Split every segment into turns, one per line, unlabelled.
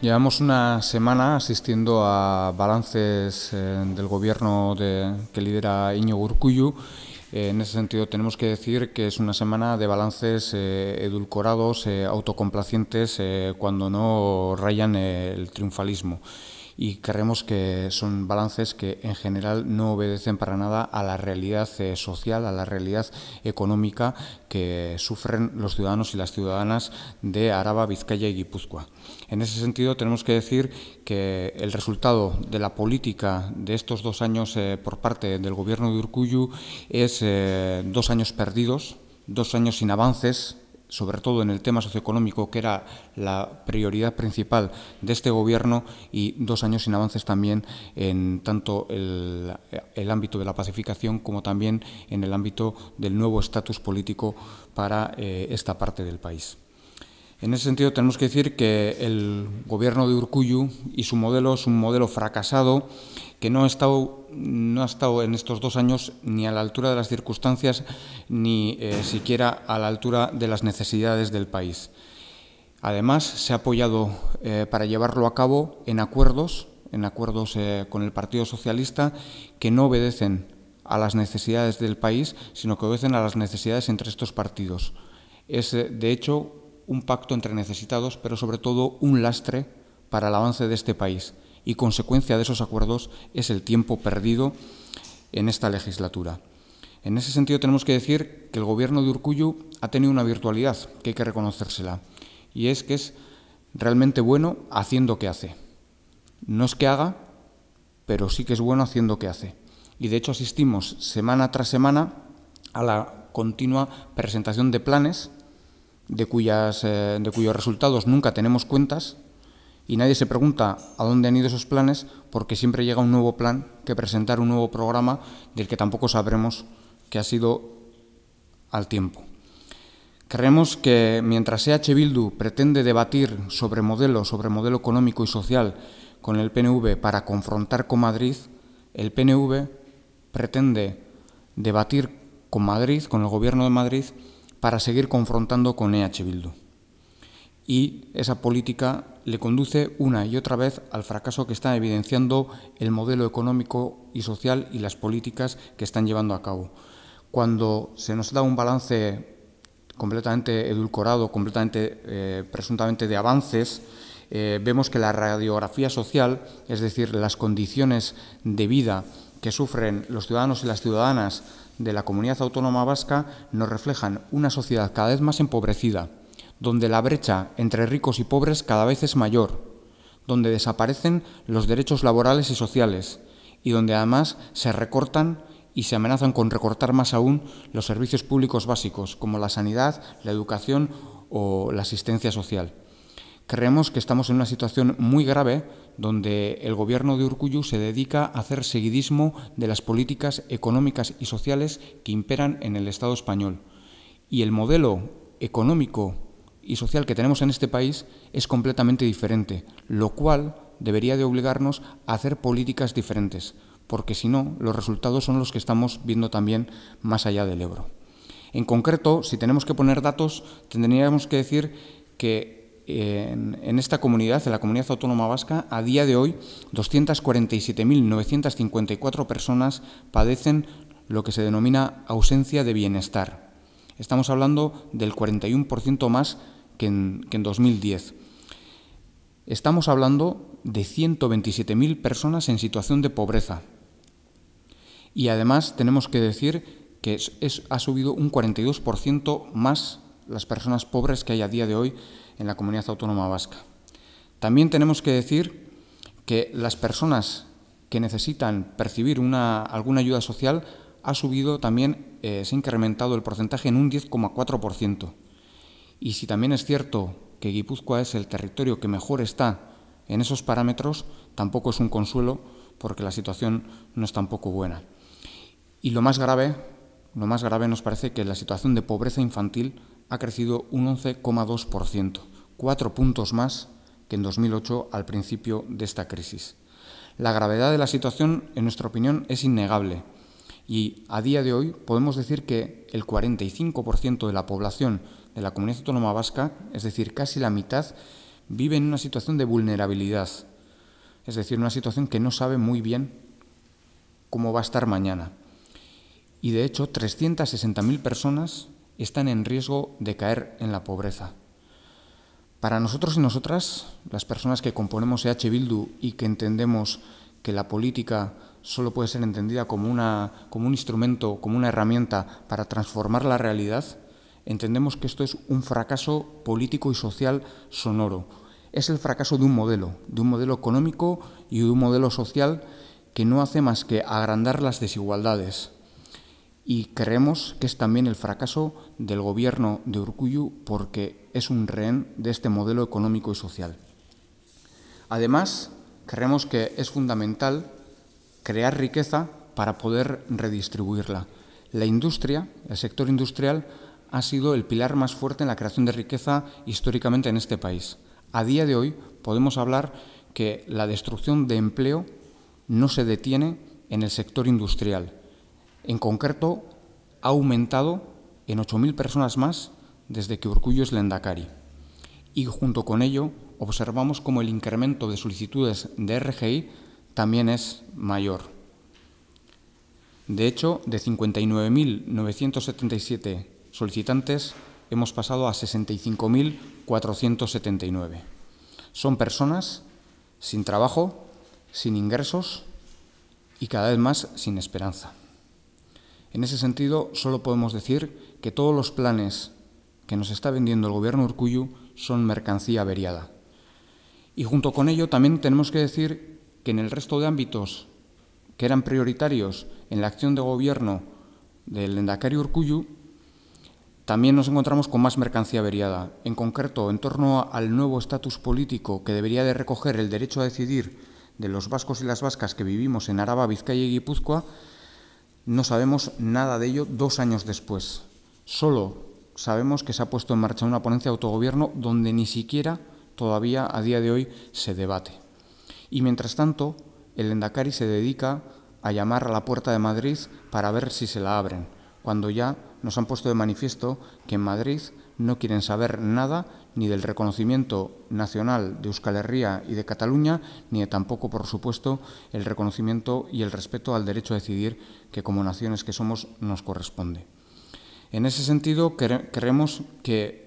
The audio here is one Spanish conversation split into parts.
Llevamos una semana asistiendo a balances eh, del gobierno que lidera Iñigo Urcuyu. en ese sentido, tenemos que decir que es una semana de balances eh, edulcorados, eh, autocomplacientes, cuando no rayan el triunfalismo y creemos que son balances que en general no obedecen para nada a la realidad eh, social, a la realidad económica que sufren los ciudadanos y las ciudadanas de Araba, Vizcaya y Guipúzcoa. En ese sentido, tenemos que decir que el resultado de la política de estos dos años eh, por parte del gobierno de Urcuyu es eh, dos años perdidos, dos años sin avances sobre todo en el tema socioeconómico, que era la prioridad principal de este Gobierno, y dos años sin avances también en tanto el, ámbito de la pacificación como también en el ámbito del nuevo estatus político para eh, esta parte del país. En ese sentido, tenemos que decir que el gobierno de Urcuyu y su modelo es un modelo fracasado que no ha estado, no ha estado en estos dos años ni a la altura de las circunstancias ni eh, siquiera a la altura de las necesidades del país. Además, se ha apoyado eh, para llevarlo a cabo en acuerdos, en acuerdos eh, con el Partido Socialista, que no obedecen a las necesidades del país, sino que obedecen a las necesidades entre estos partidos. Es, de hecho, un pacto entre necesitados, pero sobre todo un lastre para el avance de este país. Y consecuencia de esos acuerdos es el tiempo perdido en esta legislatura. En ese sentido tenemos que decir que el gobierno de Urcuyu ha tenido una virtualidad que hay que reconocérsela, y es que es realmente bueno haciendo que hace. No es que haga, pero sí que es bueno haciendo que hace. Y de hecho asistimos semana tras semana a la continua presentación de planes de, cuyas, eh, de cuyos resultados nunca tenemos cuentas y nadie se pregunta a dónde han ido esos planes porque siempre llega un nuevo plan que presentar un nuevo programa del que tampoco sabremos que ha sido al tiempo. Creemos que mientras EH Bildu pretende debatir sobre modelo, sobre modelo económico y social con el PNV para confrontar con Madrid, el PNV pretende debatir con Madrid, con el gobierno de Madrid, para seguir confrontando con EH Bildu. Y esa política le conduce una y otra vez al fracaso que está evidenciando el modelo económico y social y las políticas que están llevando a cabo. Cuando se nos da un balance completamente edulcorado, completamente eh, presuntamente de avances, eh, vemos que la radiografía social, es decir, las condiciones de vida que sufren los ciudadanos y las ciudadanas de la comunidad autónoma vasca nos reflejan una sociedad cada vez más empobrecida, donde la brecha entre ricos y pobres cada vez es mayor, donde desaparecen los derechos laborales y sociales, y donde además se recortan y se amenazan con recortar más aún los servicios públicos básicos, como la sanidad, la educación o la asistencia social. Creemos que estamos en una situación muy grave donde el gobierno de Urcuyu se dedica a hacer seguidismo de las políticas económicas y sociales que imperan en el Estado español. Y el modelo económico y social que tenemos en este país es completamente diferente, lo cual debería de obligarnos a hacer políticas diferentes, porque si no, los resultados son los que estamos viendo también más allá del Ebro. En concreto, si tenemos que poner datos, tendríamos que decir que en, esta comunidad, en la comunidad autónoma vasca, a día de hoy 247.954 personas padecen lo que se denomina ausencia de bienestar. Estamos hablando del 41% más que en, 2010. Estamos hablando de 127.000 personas en situación de pobreza. Y además tenemos que decir que ha subido un 42% más las personas pobres que hay a día de hoy en la comunidad autónoma vasca. También tenemos que decir que las personas que necesitan percibir una, alguna ayuda social ha subido también, eh, se ha incrementado el porcentaje en un 10,4%. Y si también es cierto que Guipúzcoa es el territorio que mejor está en esos parámetros, tampoco es un consuelo porque la situación no es tampoco buena. Y lo más grave, lo más grave nos parece que la situación de pobreza infantil ha crecido un 11,2%, cuatro puntos más que en 2008 al principio de esta crisis. La gravedad de la situación, en nuestra opinión, es innegable y a día de hoy podemos decir que el 45% de la población de la comunidad autónoma vasca, es decir, casi la mitad, vive en una situación de vulnerabilidad, es decir, una situación que no sabe muy bien cómo va a estar mañana. Y de hecho, 360.000 personas están en riesgo de caer en la pobreza. Para nosotros y nosotras, las personas que componemos EH Bildu y que entendemos que la política solo puede ser entendida como, una, como un instrumento, como una herramienta para transformar la realidad, entendemos que esto es un fracaso político y social sonoro. Es el fracaso de un modelo, de un modelo económico y de un modelo social que no hace más que agrandar las desigualdades, y creemos que es también el fracaso del gobierno de Urcuyu porque es un rehén de este modelo económico y social. Además, creemos que es fundamental crear riqueza para poder redistribuirla. La industria, el sector industrial, ha sido el pilar más fuerte en la creación de riqueza históricamente en este país. A día de hoy podemos hablar que la destrucción de empleo no se detiene en el sector industrial, en concreto, ha aumentado en 8.000 personas más desde que Urcuyo es Lendacari Y junto con ello, observamos como el incremento de solicitudes de RGI también es mayor. De hecho, de 59.977 solicitantes hemos pasado a 65.479. Son personas sin trabajo, sin ingresos y cada vez más sin esperanza. En ese sentido, solo podemos decir que todos los planes que nos está vendiendo el gobierno Urcuyu son mercancía averiada. Y junto con ello también tenemos que decir que en el resto de ámbitos que eran prioritarios en la acción de gobierno del Endacario Urcuyu, también nos encontramos con más mercancía averiada, en concreto en torno al nuevo estatus político que debería de recoger el derecho a decidir de los vascos y las vascas que vivimos en Araba, Vizcaya y Guipúzcoa, no sabemos nada de ello dos años después. Solo sabemos que se ha puesto en marcha una ponencia de autogobierno donde ni siquiera todavía a día de hoy se debate. Y mientras tanto, el Endacari se dedica a llamar a la puerta de Madrid para ver si se la abren, cuando ya nos han puesto de manifiesto que en Madrid no quieren saber nada ni del reconocimiento nacional de Euskal Herria y de Cataluña, ni tampoco, por supuesto, el reconocimiento y el respeto al derecho a decidir que como naciones que somos nos corresponde. En ese sentido, creemos que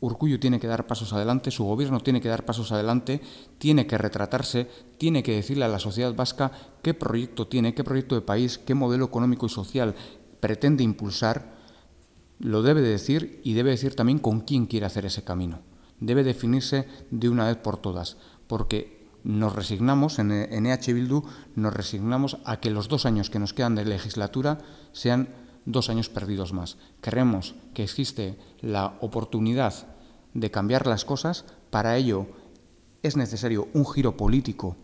Urcuyo tiene que dar pasos adelante, su gobierno tiene que dar pasos adelante, tiene que retratarse, tiene que decirle a la sociedad vasca qué proyecto tiene, qué proyecto de país, qué modelo económico y social pretende impulsar lo debe decir y debe decir también con quién quiere hacer ese camino. Debe definirse de una vez por todas, porque nos resignamos, en EH Bildu, nos resignamos a que los dos años que nos quedan de legislatura sean dos años perdidos más. Queremos que existe la oportunidad de cambiar las cosas, para ello es necesario un giro político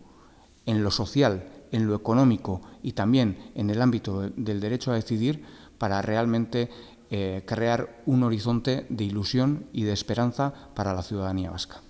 en lo social, en lo económico y también en el ámbito del derecho a decidir para realmente eh, crear un horizonte de ilusión y de esperanza para la ciudadanía vasca.